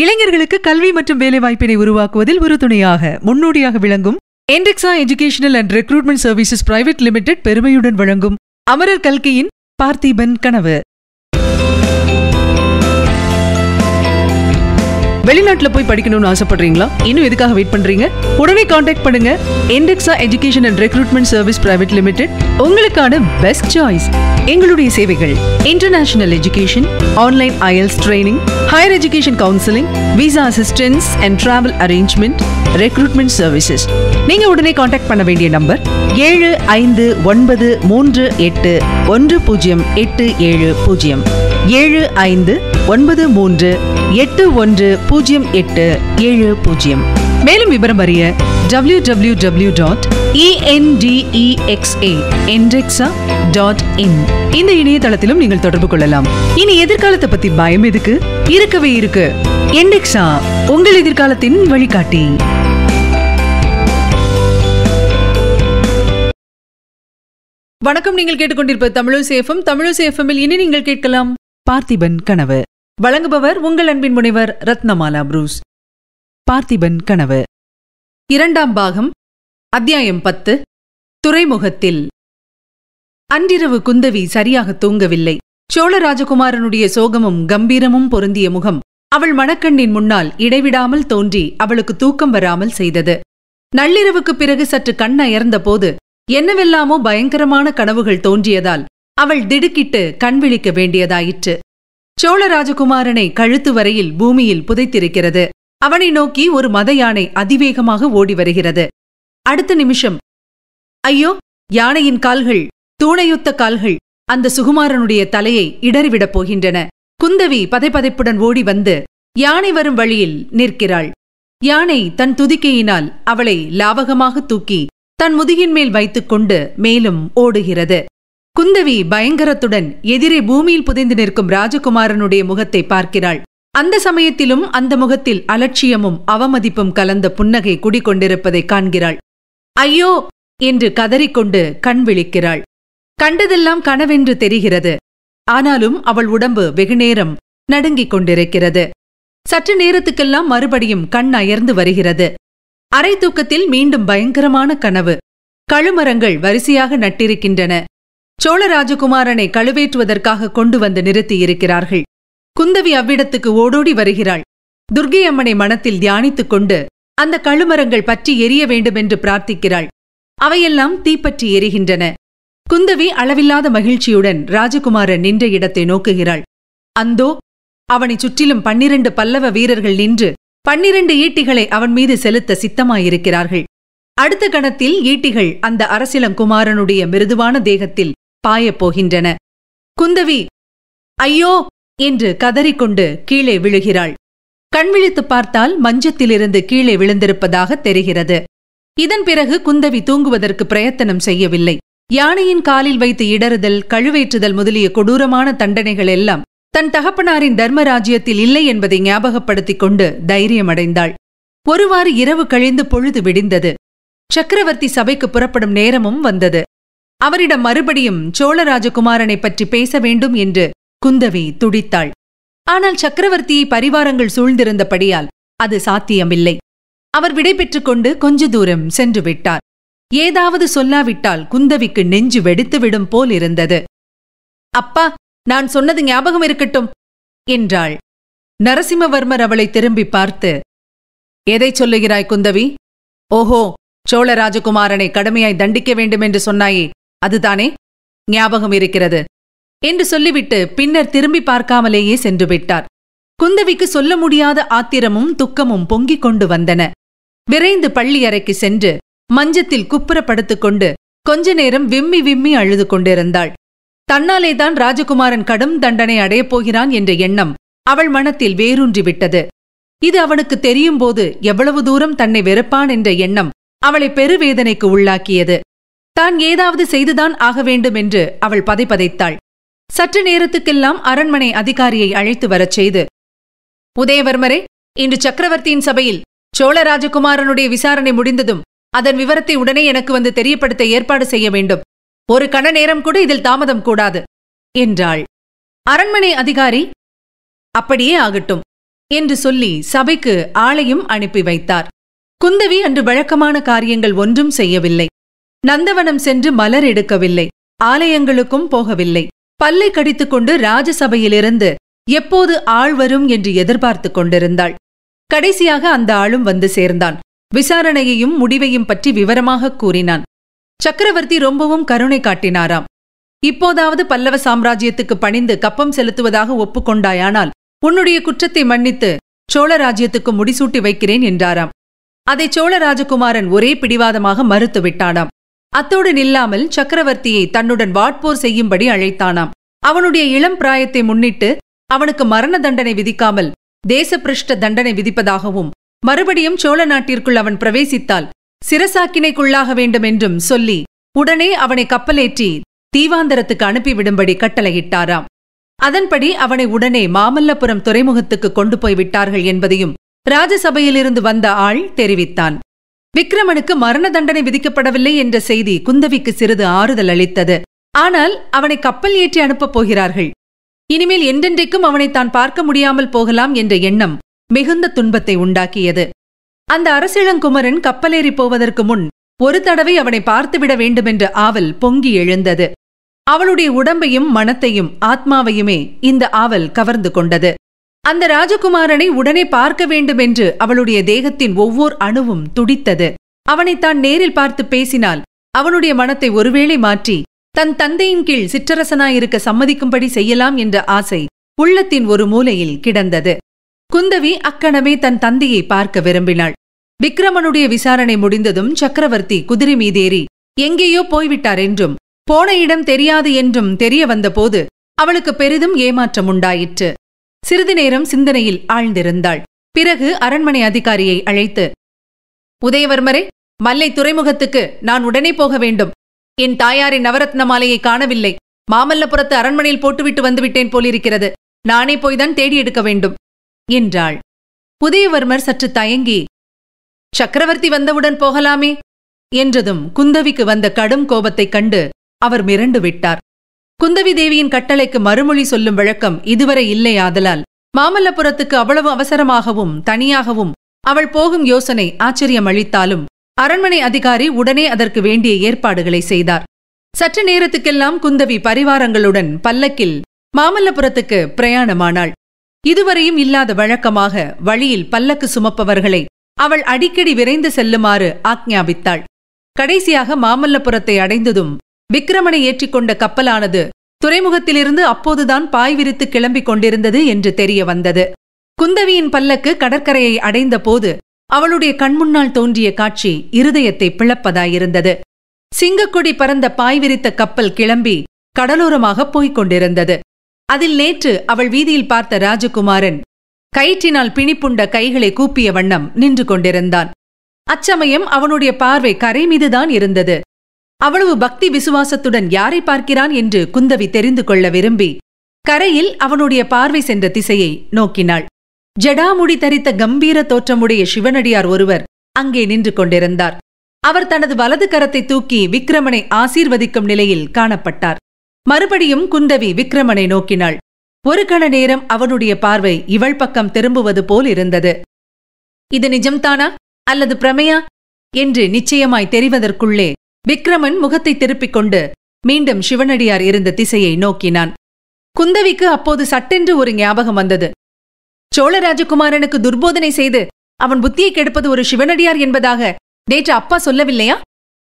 இளைஞர்களுக்கு கல்வி மற்றும் வேலைவாய்ப்பினை உருவாக்குவதில் உறுதுணையாக முன்னோடியாக விளங்கும் Indexa educational and recruitment services private limited பெருமையுடன் வழங்கும் அமரர் கல்கியின் பார்த்திபன் கனவு வெளிநாட்டில் போய் படிக்கணும்னு ஆசைப்படுறீங்களா இன்னும் எதுக்காக வெயிட் பண்றீங்க உடனே கான்டாக்ட் பண்ணுங்க Indexa education and recruitment service private limited உங்களுக்கான பெஸ்ட் சாய்ஸ் எங்களுடைய சேவைகள் international education online IELTS training higher education counselling visa assistance and travel arrangement recruitment services நீங்க உடனே காண்டாக்ட் பண்ண வேண்டிய நம்பர் ஏழு ஐந்து ஒன்பது மூன்று எட்டு ஒன்று பூஜ்ஜியம் எட்டு ஏழு பூஜ்ஜியம் ஏழு ஐந்து ஒன்பது மூன்று எட்டு ஒன்று பூஜ்ஜியம் எட்டு ஏழு பூஜ்ஜியம் மேலும் விவரம் அறிய W W W dot dot இந்த இணையதளத்திலும் நீங்கள் தொடர்பு கொள்ளலாம் இனி எதிர்காலத்தை பத்தி பயம் எதுக்கு இருக்கவே இருக்கு என்டெக்ஸா உங்கள் எதிர்காலத்தின் வழிகாட்டி வணக்கம் நீங்கள் கேட்டுக்கொண்டிருப்ப தமிழசேஃபம் தமிழசேஃபமில் இனி நீங்கள் கேட்கலாம் பார்த்திபன் கனவு வழங்குபவர் உங்கள் அன்பின் முனைவர் ரத்னமாலா புரூஸ் பார்த்திபன் கனவு இரண்டாம் பாகம் அத்தியாயம் பத்து துறைமுகத்தில் அன்றிரவு குந்தவி சரியாக தூங்கவில்லை சோழ ராஜகுமாரனுடைய சோகமும் கம்பீரமும் பொருந்திய முகம் அவள் மணக்கண்ணின் முன்னால் இடைவிடாமல் தோன்றி அவளுக்கு தூக்கம் வராமல் செய்தது நள்ளிரவுக்குப் பிறகு சற்று அயர்ந்த போது என்னவெல்லாமோ பயங்கரமான கனவுகள் தோன்றியதால் அவள் திடுக்கிட்டு கண் விழிக்க வேண்டியதாயிற்று சோழ ராஜகுமாரனை கழுத்து வரையில் பூமியில் புதைத்திருக்கிறது அவனை நோக்கி ஒரு மத யானை அதிவேகமாக ஓடி வருகிறது அடுத்த நிமிஷம் ஐயோ யானையின் கால்கள் தூணையொத்த கால்கள் அந்த சுகுமாரனுடைய தலையை இடறிவிடப் போகின்றன குந்தவி பதைப்பதைப்புடன் ஓடி வந்து யானை வரும் வழியில் நிற்கிறாள் யானை தன் துதிக்கையினால் அவளை லாவகமாக தூக்கி தன் முதுகின் மேல் வைத்துக் கொண்டு மேலும் ஓடுகிறது குந்தவி பயங்கரத்துடன் எதிரே பூமியில் புதைந்து நிற்கும் ராஜகுமாரனுடைய முகத்தை பார்க்கிறாள் அந்த சமயத்திலும் அந்த முகத்தில் அலட்சியமும் அவமதிப்பும் கலந்த புன்னகை குடிகொண்டிருப்பதை காண்கிறாள் ஐயோ என்று கதறிக்கொண்டு கண் விழிக்கிறாள் கண்டதெல்லாம் கனவென்று தெரிகிறது ஆனாலும் அவள் உடம்பு வெகுநேரம் நடுங்கிக் கொண்டிருக்கிறது சற்று நேரத்துக்கெல்லாம் மறுபடியும் கண் அயர்ந்து வருகிறது அரை தூக்கத்தில் மீண்டும் பயங்கரமான கனவு கழுமரங்கள் வரிசையாக நட்டிருக்கின்றன சோழ ராஜகுமாரனை கழுவேற்றுவதற்காக கொண்டு வந்து நிறுத்தியிருக்கிறார்கள் குந்தவி அவ்விடத்துக்கு ஓடோடி வருகிறாள் துர்கையம்மனை அம்மனை மனத்தில் தியானித்துக் கொண்டு அந்த கழுமரங்கள் பற்றி எரிய வேண்டுமென்று பிரார்த்திக்கிறாள் அவையெல்லாம் தீப்பற்றி எரிகின்றன குந்தவி அளவில்லாத மகிழ்ச்சியுடன் ராஜகுமாரன் நின்ற இடத்தை நோக்குகிறாள் அந்தோ அவனை சுற்றிலும் பன்னிரண்டு பல்லவ வீரர்கள் நின்று பன்னிரண்டு ஈட்டிகளை அவன் மீது செலுத்த சித்தமாயிருக்கிறார்கள் அடுத்த கணத்தில் ஈட்டிகள் அந்த அரசிலங்குமாரனுடைய மிருதுவான தேகத்தில் பாயப் போகின்றன குந்தவி ஐயோ என்று கதறிக்கொண்டு கீழே விழுகிறாள் கண்விழித்து பார்த்தால் மஞ்சத்திலிருந்து கீழே விழுந்திருப்பதாக தெரிகிறது இதன் பிறகு குந்தவி தூங்குவதற்கு பிரயத்தனம் செய்யவில்லை யானையின் காலில் வைத்து இடறுதல் கழுவேற்றுதல் முதலிய கொடூரமான தண்டனைகள் எல்லாம் தன் தகப்பனாரின் தர்மராஜ்யத்தில் இல்லை என்பதை ஞாபகப்படுத்திக் கொண்டு தைரியமடைந்தாள் ஒருவாறு இரவு கழிந்து பொழுது விடிந்தது சக்கரவர்த்தி சபைக்கு புறப்படும் நேரமும் வந்தது அவரிடம் மறுபடியும் சோழ ராஜகுமாரனை பற்றி பேச வேண்டும் என்று குந்தவி துடித்தாள் ஆனால் சக்கரவர்த்தியை பரிவாரங்கள் சூழ்ந்திருந்தபடியால் அது சாத்தியமில்லை அவர் விடைபெற்றுக் கொண்டு கொஞ்ச தூரம் சென்று விட்டார் ஏதாவது சொல்லாவிட்டால் குந்தவிக்கு நெஞ்சு வெடித்துவிடும் போல் இருந்தது அப்பா நான் சொன்னது ஞாபகம் இருக்கட்டும் என்றாள் நரசிம்மவர்மர் அவளை திரும்பி பார்த்து எதை சொல்லுகிறாய் குந்தவி ஓஹோ சோழ ராஜகுமாரனை கடுமையாய் தண்டிக்க வேண்டும் என்று சொன்னாயே அதுதானே ஞாபகம் இருக்கிறது என்று சொல்லிவிட்டு பின்னர் திரும்பி பார்க்காமலேயே சென்று விட்டார் குந்தவிக்கு சொல்ல முடியாத ஆத்திரமும் துக்கமும் பொங்கிக் கொண்டு வந்தன விரைந்து பள்ளி அறைக்கு சென்று மஞ்சத்தில் குப்புறப்படுத்துக் கொண்டு கொஞ்ச நேரம் விம்மி விம்மி அழுது கொண்டிருந்தாள் தன்னாலேதான் ராஜகுமாரன் கடும் தண்டனை அடையப் போகிறான் என்ற எண்ணம் அவள் மனத்தில் வேரூன்றிவிட்டது இது அவனுக்கு போது எவ்வளவு தூரம் தன்னை வெறுப்பான் என்ற எண்ணம் அவளை பெருவேதனைக்கு உள்ளாக்கியது தான் ஏதாவது செய்துதான் ஆக வேண்டும் என்று அவள் பதைப்பதைத்தாள் சற்று நேரத்துக்கெல்லாம் அரண்மனை அதிகாரியை அழைத்து வரச் செய்து உதயவர்மரே இன்று சக்கரவர்த்தியின் சபையில் சோழ ராஜகுமாரனுடைய விசாரணை முடிந்ததும் அதன் விவரத்தை உடனே எனக்கு வந்து தெரியப்படுத்த ஏற்பாடு செய்ய வேண்டும் ஒரு கண நேரம் கூட இதில் தாமதம் கூடாது என்றாள் அரண்மனை அதிகாரி அப்படியே ஆகட்டும் என்று சொல்லி சபைக்கு ஆளையும் அனுப்பி வைத்தார் குந்தவி அன்று வழக்கமான காரியங்கள் ஒன்றும் செய்யவில்லை நந்தவனம் சென்று மலர் எடுக்கவில்லை ஆலயங்களுக்கும் போகவில்லை பல்லை கடித்துக்கொண்டு ராஜசபையிலிருந்து எப்போது ஆள் வரும் என்று எதிர்பார்த்துக் கொண்டிருந்தாள் கடைசியாக அந்த ஆளும் வந்து சேர்ந்தான் விசாரணையையும் முடிவையும் பற்றி விவரமாக கூறினான் சக்கரவர்த்தி ரொம்பவும் கருணை காட்டினாராம் இப்போதாவது பல்லவ சாம்ராஜ்யத்துக்கு பணிந்து கப்பம் செலுத்துவதாக ஒப்புக்கொண்டாயானால் உன்னுடைய குற்றத்தை மன்னித்து சோழ ராஜ்யத்துக்கு முடிசூட்டி வைக்கிறேன் என்றாராம் அதை சோழ ராஜகுமாரன் ஒரே பிடிவாதமாக மறுத்து விட்டானாம் அத்தோடு நில்லாமல் சக்கரவர்த்தியை தன்னுடன் வாட்போர் செய்யும்படி அழைத்தானாம் அவனுடைய இளம் பிராயத்தை முன்னிட்டு அவனுக்கு மரண தண்டனை விதிக்காமல் தேசபிருஷ்ட தண்டனை விதிப்பதாகவும் மறுபடியும் சோழ நாட்டிற்குள் அவன் பிரவேசித்தால் சிரசாக்கினைக்குள்ளாக வேண்டும் என்றும் சொல்லி உடனே அவனை கப்பலேற்றி தீவாந்தரத்துக்கு அனுப்பிவிடும்படி கட்டளையிட்டாராம் அதன்படி அவனை உடனே மாமல்லபுரம் துறைமுகத்துக்கு கொண்டு போய்விட்டார்கள் என்பதையும் ராஜசபையிலிருந்து வந்த ஆள் தெரிவித்தான் விக்ரமனுக்கு மரண தண்டனை விதிக்கப்படவில்லை என்ற செய்தி குந்தவிக்கு சிறிது ஆறுதல் அளித்தது ஆனால் அவனை கப்பல் ஏற்றி அனுப்பப் போகிறார்கள் இனிமேல் என்றென்றைக்கும் அவனை தான் பார்க்க முடியாமல் போகலாம் என்ற எண்ணம் மிகுந்த துன்பத்தை உண்டாக்கியது அந்த அரசிளங்குமரன் கப்பலேறி போவதற்கு முன் ஒரு தடவை அவனை பார்த்துவிட வேண்டுமென்ற ஆவல் பொங்கி எழுந்தது அவளுடைய உடம்பையும் மனத்தையும் ஆத்மாவையுமே இந்த ஆவல் கவர்ந்து கொண்டது அந்த ராஜகுமாரனை உடனே பார்க்க வேண்டும் என்று அவளுடைய தேகத்தின் ஒவ்வொரு அணுவும் துடித்தது அவனை தான் நேரில் பார்த்து பேசினால் அவனுடைய மனத்தை ஒருவேளை மாற்றி தன் தந்தையின் கீழ் சிற்றரசனாயிருக்க சம்மதிக்கும்படி செய்யலாம் என்ற ஆசை உள்ளத்தின் ஒரு மூலையில் கிடந்தது குந்தவி அக்கணமே தன் தந்தையை பார்க்க விரும்பினாள் விக்ரமனுடைய விசாரணை முடிந்ததும் சக்கரவர்த்தி குதிரை மீதேறி எங்கேயோ போய்விட்டார் என்றும் போன இடம் தெரியாது என்றும் தெரிய வந்தபோது அவளுக்கு பெரிதும் ஏமாற்றம் உண்டாயிற்று சிறிது நேரம் சிந்தனையில் ஆழ்ந்திருந்தாள் பிறகு அரண்மனை அதிகாரியை அழைத்து உதயவர்மரே மல்லை துறைமுகத்துக்கு நான் உடனே போக வேண்டும் என் தாயாரின் நவரத்ன மாலையை காணவில்லை மாமல்லபுரத்து அரண்மனையில் போட்டுவிட்டு வந்துவிட்டேன் போலிருக்கிறது நானே போய்தான் தேடி எடுக்க வேண்டும் என்றாள் உதயவர்மர் சற்று தயங்கி சக்கரவர்த்தி வந்தவுடன் போகலாமே என்றதும் குந்தவிக்கு வந்த கடும் கோபத்தைக் கண்டு அவர் மிரண்டு விட்டார் குந்தவி தேவியின் கட்டளைக்கு மறுமொழி சொல்லும் வழக்கம் இதுவரை இல்லை ஆதலால் மாமல்லபுரத்துக்கு அவ்வளவு அவசரமாகவும் தனியாகவும் அவள் போகும் யோசனை ஆச்சரியம் அளித்தாலும் அரண்மனை அதிகாரி உடனே அதற்கு வேண்டிய ஏற்பாடுகளை செய்தார் சற்று நேரத்துக்கெல்லாம் குந்தவி பரிவாரங்களுடன் பல்லக்கில் மாமல்லபுரத்துக்கு பிரயாணமானாள் இதுவரையும் இல்லாத வழக்கமாக வழியில் பல்லக்கு சுமப்பவர்களை அவள் அடிக்கடி விரைந்து செல்லுமாறு ஆக்ஞாபித்தாள் கடைசியாக மாமல்லபுரத்தை அடைந்ததும் விக்ரமனை ஏற்றிக்கொண்ட கப்பலானது துறைமுகத்திலிருந்து அப்போதுதான் பாய் விரித்து கிளம்பிக் கொண்டிருந்தது என்று தெரிய வந்தது குந்தவியின் பல்லக்கு கடற்கரையை அடைந்த போது அவளுடைய கண்முன்னால் தோன்றிய காட்சி இருதயத்தை பிளப்பதாயிருந்தது சிங்கக்கொடி பறந்த பாய் விரித்த கப்பல் கிளம்பி கடலோரமாக போய்க் கொண்டிருந்தது அதில் நேற்று அவள் வீதியில் பார்த்த ராஜகுமாரன் கயிற்றினால் பிணிப்புண்ட கைகளை கூப்பிய வண்ணம் நின்று கொண்டிருந்தான் அச்சமயம் அவனுடைய பார்வை கரை மீதுதான் இருந்தது அவ்வளவு பக்தி விசுவாசத்துடன் யாரை பார்க்கிறான் என்று குந்தவி தெரிந்து கொள்ள விரும்பி கரையில் அவனுடைய பார்வை சென்ற திசையை நோக்கினாள் ஜடாமுடி தரித்த கம்பீர தோற்றமுடைய சிவனடியார் ஒருவர் அங்கே நின்று கொண்டிருந்தார் அவர் தனது வலது கரத்தை தூக்கி விக்ரமனை ஆசீர்வதிக்கும் நிலையில் காணப்பட்டார் மறுபடியும் குந்தவி விக்ரமனை நோக்கினாள் ஒரு கண நேரம் அவனுடைய பார்வை இவள் பக்கம் திரும்புவது போல் இருந்தது இது நிஜம்தானா அல்லது பிரமையா என்று நிச்சயமாய் தெரிவதற்குள்ளே விக்ரமன் முகத்தை திருப்பிக் கொண்டு மீண்டும் சிவனடியார் இருந்த திசையை நோக்கினான் குந்தவிக்கு அப்போது சட்டென்று ஒரு ஞாபகம் வந்தது சோழ ராஜகுமாரனுக்கு துர்போதனை செய்து அவன் புத்தியை கெடுப்பது ஒரு சிவனடியார் என்பதாக நேற்று அப்பா சொல்லவில்லையா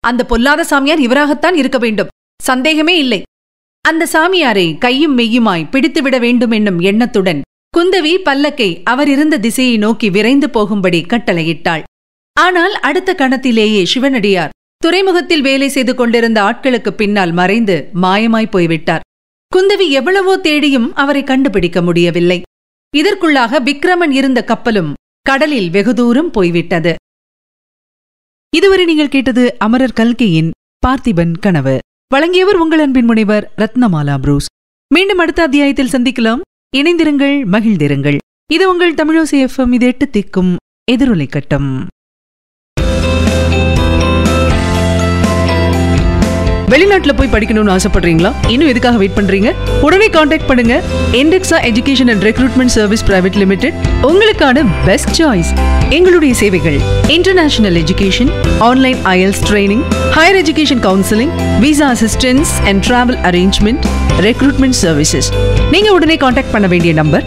அந்த பொல்லாத சாமியார் இவராகத்தான் இருக்க வேண்டும் சந்தேகமே இல்லை அந்த சாமியாரை கையும் மெய்யுமாய் பிடித்துவிட வேண்டும் என்னும் எண்ணத்துடன் குந்தவி பல்லக்கை அவர் இருந்த திசையை நோக்கி விரைந்து போகும்படி கட்டளையிட்டாள் ஆனால் அடுத்த கணத்திலேயே சிவனடியார் துறைமுகத்தில் வேலை செய்து கொண்டிருந்த ஆட்களுக்கு பின்னால் மறைந்து மாயமாய் போய்விட்டார் குந்தவி எவ்வளவோ தேடியும் அவரை கண்டுபிடிக்க முடியவில்லை இதற்குள்ளாக விக்ரமன் இருந்த கப்பலும் கடலில் வெகு தூரம் போய்விட்டது இதுவரை நீங்கள் கேட்டது அமரர் கல்கையின் பார்த்திபன் கனவு வழங்கியவர் உங்கள் அன்பின் முனைவர் ரத்னமாலா புரூஸ் மீண்டும் அடுத்த அத்தியாயத்தில் சந்திக்கலாம் இணைந்திருங்கள் மகிழ்ந்திருங்கள் இது உங்கள் தமிழோசி எஃப்எம் இது எட்டு திக்கும் எதிரொலை கட்டம் வெளிநாட்டுல போய் படிக்கணும்னு ஆசைப்படுறீங்களா இன்னும் எதுக்காக வெயிட் பண்றீங்க உடனே கான்டாக்ட் பண்ணுங்க Indexa education and recruitment service private limited உங்களுக்கான பெஸ்ட் சாய்ஸ் எங்களுடைய சேவைகள் international education online IELTS training higher education counselling visa assistance and travel arrangement recruitment services நீங்க உடனே கான்டாக்ட் பண்ண வேண்டிய நம்பர்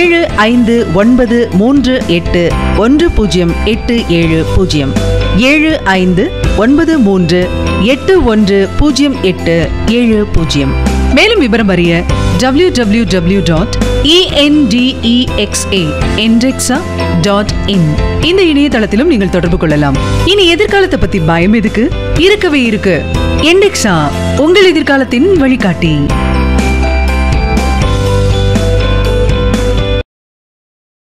ஏழு ஐந்து ஒன்பது மூன்று எட்டு ஒன்று பூஜ்ஜியம் எட்டு ஏழு பூஜ்ஜியம் ஏழு ஐந்து ஒன்பது மூன்று எட்டு ஒன்று பூஜ்ஜியம் எட்டு ஏழு பூஜ்ஜியம் மேலும் விவரம் அறிய W W W dot e e e dot இந்த இணையதளத்திலும் நீங்கள் தொடர்பு கொள்ளலாம் இனி எதிர்காலத்தை பத்தி பயம் எதுக்கு இருக்கவே இருக்கு என்டெக்ஸா உங்கள் எதிர்காலத்தின் வழிகாட்டி